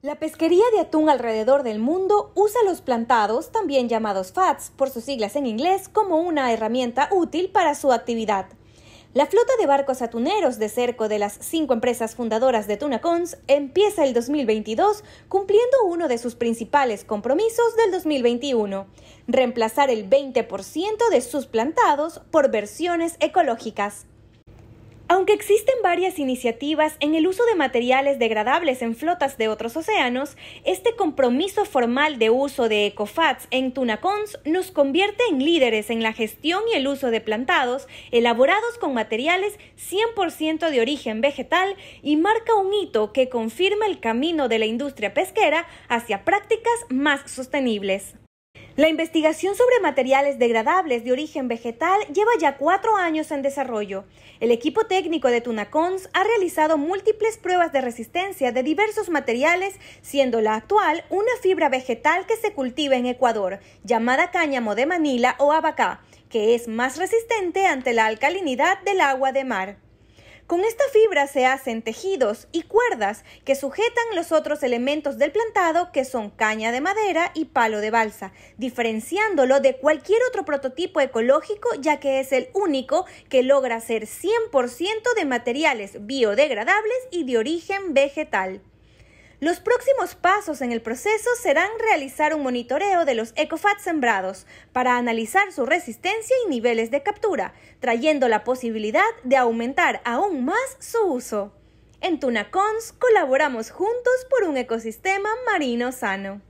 La pesquería de atún alrededor del mundo usa los plantados, también llamados FATS por sus siglas en inglés, como una herramienta útil para su actividad. La flota de barcos atuneros de cerco de las cinco empresas fundadoras de Tunacons empieza el 2022 cumpliendo uno de sus principales compromisos del 2021, reemplazar el 20% de sus plantados por versiones ecológicas. Aunque existen varias iniciativas en el uso de materiales degradables en flotas de otros océanos, este compromiso formal de uso de EcoFats en Tunacons nos convierte en líderes en la gestión y el uso de plantados elaborados con materiales 100% de origen vegetal y marca un hito que confirma el camino de la industria pesquera hacia prácticas más sostenibles. La investigación sobre materiales degradables de origen vegetal lleva ya cuatro años en desarrollo. El equipo técnico de Tunacons ha realizado múltiples pruebas de resistencia de diversos materiales, siendo la actual una fibra vegetal que se cultiva en Ecuador, llamada cáñamo de Manila o abacá, que es más resistente ante la alcalinidad del agua de mar. Con esta fibra se hacen tejidos y cuerdas que sujetan los otros elementos del plantado que son caña de madera y palo de balsa, diferenciándolo de cualquier otro prototipo ecológico ya que es el único que logra ser 100% de materiales biodegradables y de origen vegetal. Los próximos pasos en el proceso serán realizar un monitoreo de los ecofats sembrados para analizar su resistencia y niveles de captura, trayendo la posibilidad de aumentar aún más su uso. En Tunacons colaboramos juntos por un ecosistema marino sano.